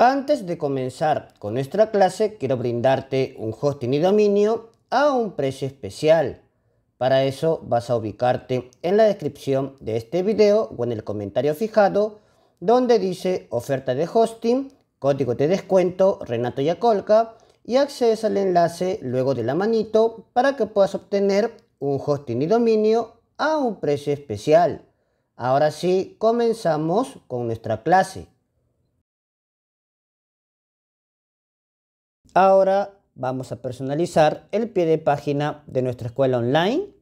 Antes de comenzar con nuestra clase, quiero brindarte un hosting y dominio a un precio especial. Para eso vas a ubicarte en la descripción de este video o en el comentario fijado donde dice oferta de hosting, código de descuento Renato Yacolca y accedes al enlace luego de la manito para que puedas obtener un hosting y dominio a un precio especial. Ahora sí, comenzamos con nuestra clase. Ahora vamos a personalizar el pie de página de nuestra escuela online.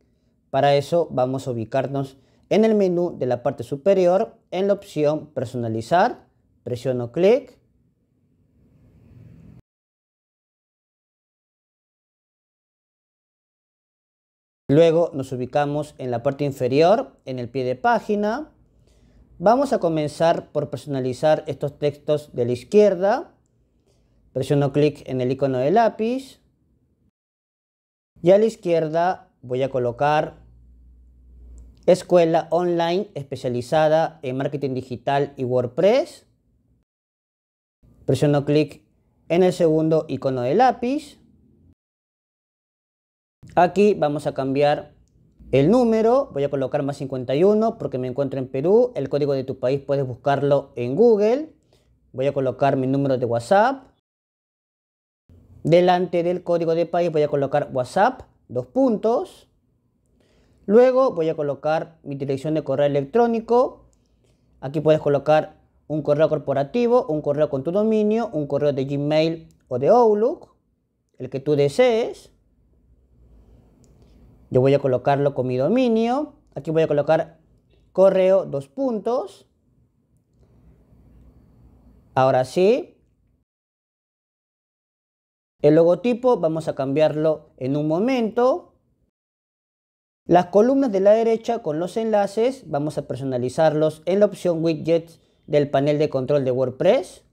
Para eso vamos a ubicarnos en el menú de la parte superior en la opción personalizar. Presiono clic. Luego nos ubicamos en la parte inferior, en el pie de página. Vamos a comenzar por personalizar estos textos de la izquierda. Presiono clic en el icono de lápiz y a la izquierda voy a colocar escuela online especializada en marketing digital y WordPress. Presiono clic en el segundo icono de lápiz. Aquí vamos a cambiar el número, voy a colocar más 51 porque me encuentro en Perú. El código de tu país puedes buscarlo en Google. Voy a colocar mi número de WhatsApp. Delante del código de país voy a colocar WhatsApp, dos puntos. Luego voy a colocar mi dirección de correo electrónico. Aquí puedes colocar un correo corporativo, un correo con tu dominio, un correo de Gmail o de Outlook, el que tú desees. Yo voy a colocarlo con mi dominio. Aquí voy a colocar correo dos puntos. Ahora sí, el logotipo vamos a cambiarlo en un momento. Las columnas de la derecha con los enlaces vamos a personalizarlos en la opción Widgets del panel de control de WordPress.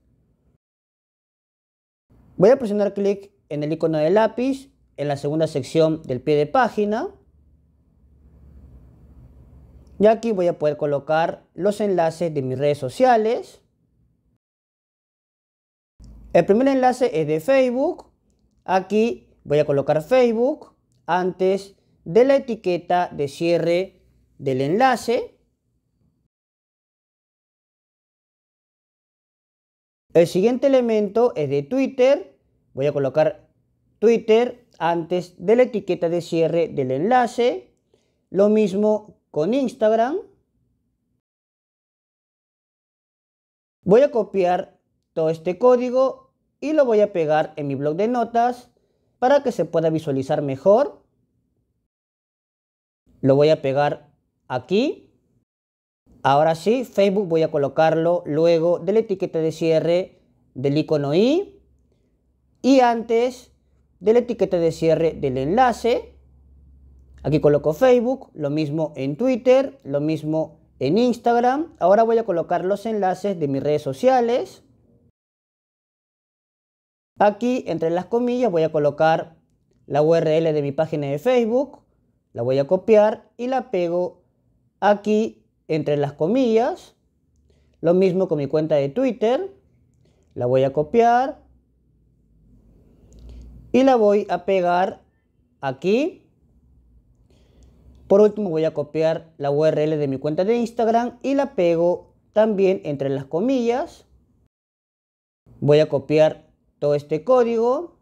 Voy a presionar clic en el icono de lápiz en la segunda sección del pie de página. Y aquí voy a poder colocar los enlaces de mis redes sociales. El primer enlace es de Facebook. Aquí voy a colocar Facebook antes de la etiqueta de cierre del enlace. El siguiente elemento es de Twitter. Voy a colocar Twitter antes de la etiqueta de cierre del enlace. Lo mismo con Instagram. Voy a copiar todo este código y lo voy a pegar en mi blog de notas para que se pueda visualizar mejor. Lo voy a pegar aquí. Ahora sí, Facebook voy a colocarlo luego de la etiqueta de cierre del icono i y antes de la etiqueta de cierre del enlace. Aquí coloco Facebook, lo mismo en Twitter, lo mismo en Instagram. Ahora voy a colocar los enlaces de mis redes sociales. Aquí, entre las comillas, voy a colocar la URL de mi página de Facebook, la voy a copiar y la pego aquí entre las comillas. Lo mismo con mi cuenta de Twitter, la voy a copiar y la voy a pegar aquí. Por último voy a copiar la URL de mi cuenta de Instagram y la pego también entre las comillas. Voy a copiar todo este código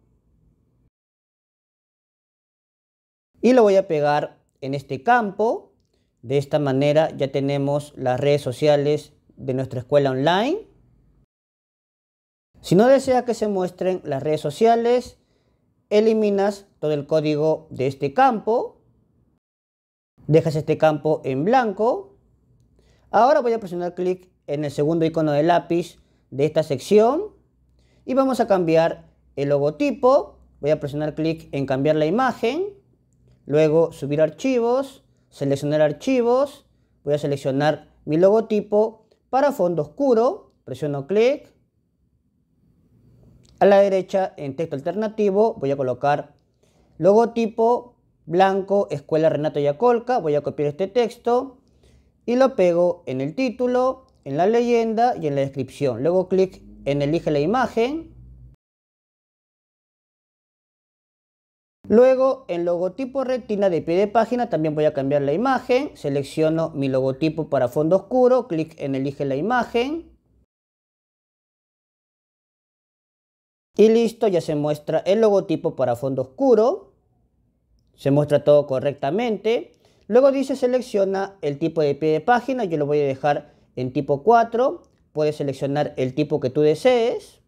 y lo voy a pegar en este campo. De esta manera ya tenemos las redes sociales de nuestra escuela online. Si no deseas que se muestren las redes sociales, eliminas todo el código de este campo. Dejas este campo en blanco. Ahora voy a presionar clic en el segundo icono de lápiz de esta sección y vamos a cambiar el logotipo. Voy a presionar clic en cambiar la imagen, luego subir archivos, seleccionar archivos, voy a seleccionar mi logotipo para fondo oscuro, presiono clic. A la derecha en texto alternativo voy a colocar logotipo blanco Escuela Renato Yacolca, voy a copiar este texto y lo pego en el título, en la leyenda y en la descripción. Luego clic en elige la imagen. Luego en logotipo retina de pie de página también voy a cambiar la imagen. Selecciono mi logotipo para fondo oscuro, clic en elige la imagen. Y listo, ya se muestra el logotipo para fondo oscuro. Se muestra todo correctamente. Luego dice selecciona el tipo de pie de página, yo lo voy a dejar en tipo 4 puedes seleccionar el tipo que tú desees.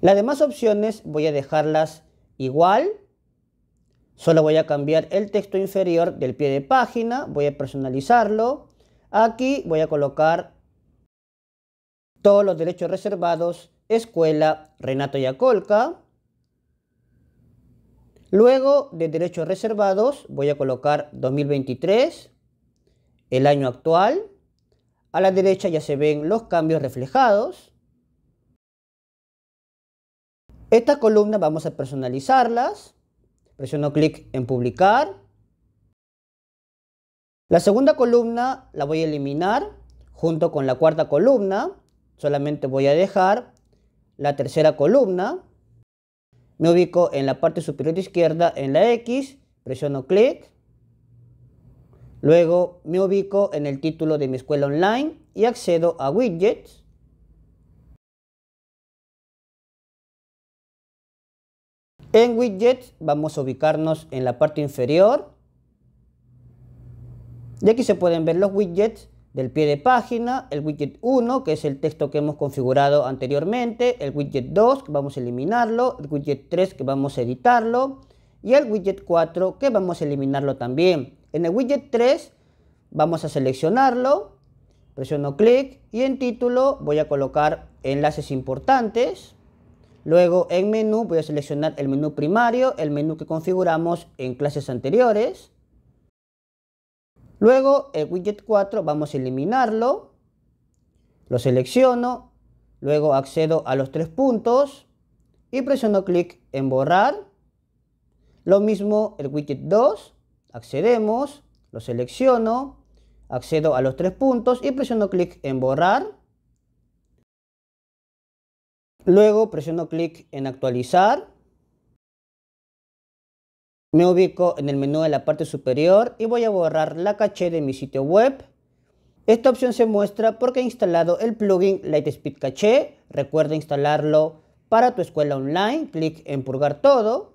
Las demás opciones voy a dejarlas igual. Solo voy a cambiar el texto inferior del pie de página, voy a personalizarlo. Aquí voy a colocar todos los derechos reservados, escuela Renato Yacolca. Luego de derechos reservados voy a colocar 2023, el año actual. A la derecha ya se ven los cambios reflejados. Estas columnas vamos a personalizarlas. Presiono clic en publicar. La segunda columna la voy a eliminar junto con la cuarta columna. Solamente voy a dejar la tercera columna. Me ubico en la parte superior izquierda en la X, presiono clic Luego me ubico en el título de mi escuela online y accedo a widgets. En widgets vamos a ubicarnos en la parte inferior. Y aquí se pueden ver los widgets del pie de página, el widget 1, que es el texto que hemos configurado anteriormente, el widget 2, que vamos a eliminarlo, el widget 3, que vamos a editarlo, y el widget 4 que vamos a eliminarlo también. En el widget 3 vamos a seleccionarlo, presiono clic y en título voy a colocar enlaces importantes. Luego en menú voy a seleccionar el menú primario, el menú que configuramos en clases anteriores. Luego el widget 4 vamos a eliminarlo, lo selecciono, luego accedo a los tres puntos y presiono clic en borrar lo mismo el widget 2, accedemos, lo selecciono, accedo a los tres puntos y presiono clic en borrar. Luego presiono clic en actualizar. Me ubico en el menú de la parte superior y voy a borrar la caché de mi sitio web. Esta opción se muestra porque he instalado el plugin Lightspeed Caché. Recuerda instalarlo para tu escuela online. Clic en purgar todo.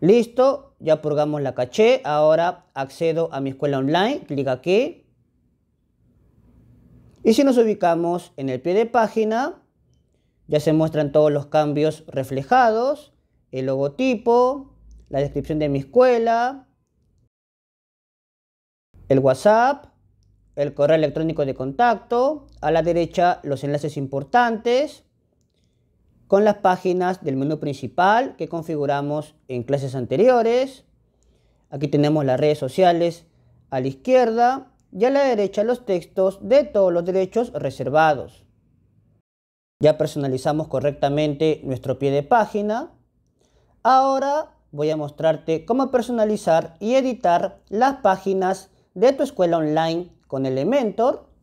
Listo, ya purgamos la caché. Ahora accedo a mi escuela online, clic aquí. Y si nos ubicamos en el pie de página, ya se muestran todos los cambios reflejados, el logotipo, la descripción de mi escuela, el WhatsApp, el correo electrónico de contacto, a la derecha los enlaces importantes, con las páginas del menú principal que configuramos en clases anteriores. Aquí tenemos las redes sociales a la izquierda y a la derecha los textos de todos los derechos reservados. Ya personalizamos correctamente nuestro pie de página. Ahora voy a mostrarte cómo personalizar y editar las páginas de tu escuela online con Elementor.